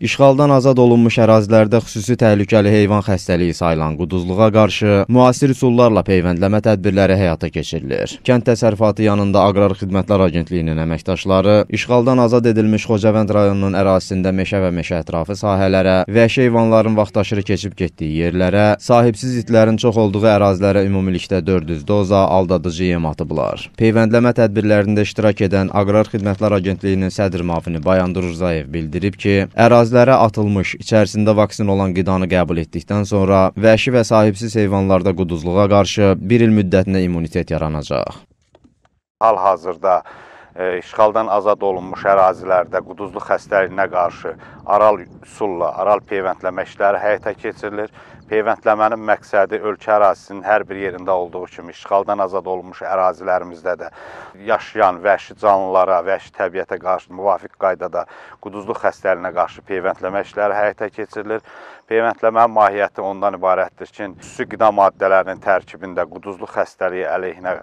İşğaldan azad olunmuş ərazilərdə xüsusi təhlükəli heyvan xəstəliyi sayılan quduzluğa qarşı müasir üsullarla peyvəndləmə tədbirləri həyata keçirilir. Kənd təsərrüfatı yanında Aqrar Xidmətlər Agentliyinin əməkdaşları işğaldan azad edilmiş Xocavənd rayonunun ərazisində meşə və meşə ətrafı sahələrə, vəhşi heyvanların vaxtaşırı keçib getdiyi yerlərə, sahibsiz itlərin çox olduğu ərazilərə ümumilikdə 400 doza aldadıcı yem atıblar. Peyvəndləmə tədbirlərində iştirak edən Aqrar Xidmətlər Agentliyinin sədr müavini Bayandur Rzayev bildirib ki, ərazi ərazilərə atılmış, içərisində vaksin olan qidanı qəbul etdikdən sonra vəhşi və sahibsiz heyvanlarda quduzluğa qarşı 1 il müddətinə immunitet yaranacaq. Hal-hazırda e, işğaldan azad olunmuş ərazilərdə quduzluq xəstəliyinə qarşı aral üsulla, aral peyvəndləmə işləri həyata keçirilir Peyvəndləmənin məqsədi ölkə ərazisinin hər bir yerində olduğu kimi işğaldan azad olunmuş ərazilərimizdə də yaşayan vəhşi canlılara, vəhşi təbiətə qarşı müvafiq qaydada quduzluq xəstəliyinə qarşı peyvəndləmə işləri həyata keçirilir. Peyvəndləmənin mahiyyəti ondan ibarətdir ki, xüsusi qida maddələrinin tərkibində quduzluq xəstəliyi əleyhinə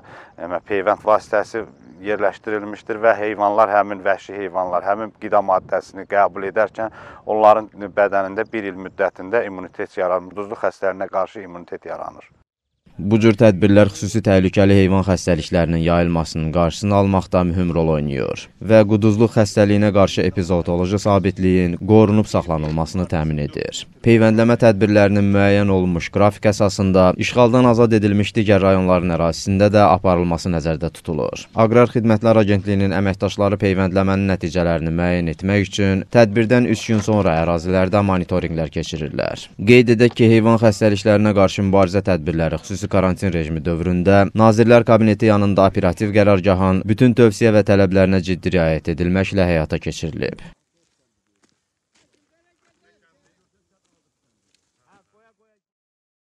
peyvənd vasitəsi yerləşdirilmişdir və heyvanlar, həmin vəhşi heyvanlar həmin qida maddəsini qəbul edərkən onların bədənində 1 il müddətində immunitet yaranır. Quduzluq գլխաստեղնը կաշի իմունիտետ yaranır. Bu cür tədbirlər xüsusi təhlükəli heyvan xəstəliklərinin yayılmasının qarşısını almaqda mühüm rol oynayır və quduzluq xəstəliyinə qarşı epizodoloji sabitliyin qorunub saxlanılmasını təmin edir. Peyvəndləmə tədbirlərinin müəyyən olunmuş qrafik əsasında işğaldan azad edilmiş digər rayonların ərazisində də aparılması nəzərdə tutulur. Aqrar Xidmətlər Agentliyinin əməkdaşları peyvəndləmənin nəticələrini müəyyən etmək üçün tədbirdən 3 gün sonra ərazilərdə monitorinqlər keçirirlər. Qeyd edək ki, heyvan xəstəliklərinə qarşı mübarizə tədbirləri xüsusi xüsusi karantin rejimi dövründə Nazirlər Kabineti yanında operativ qərargahın bütün tövsiyə və tələblərinə ciddi riayət edilməklə həyata keçirilib.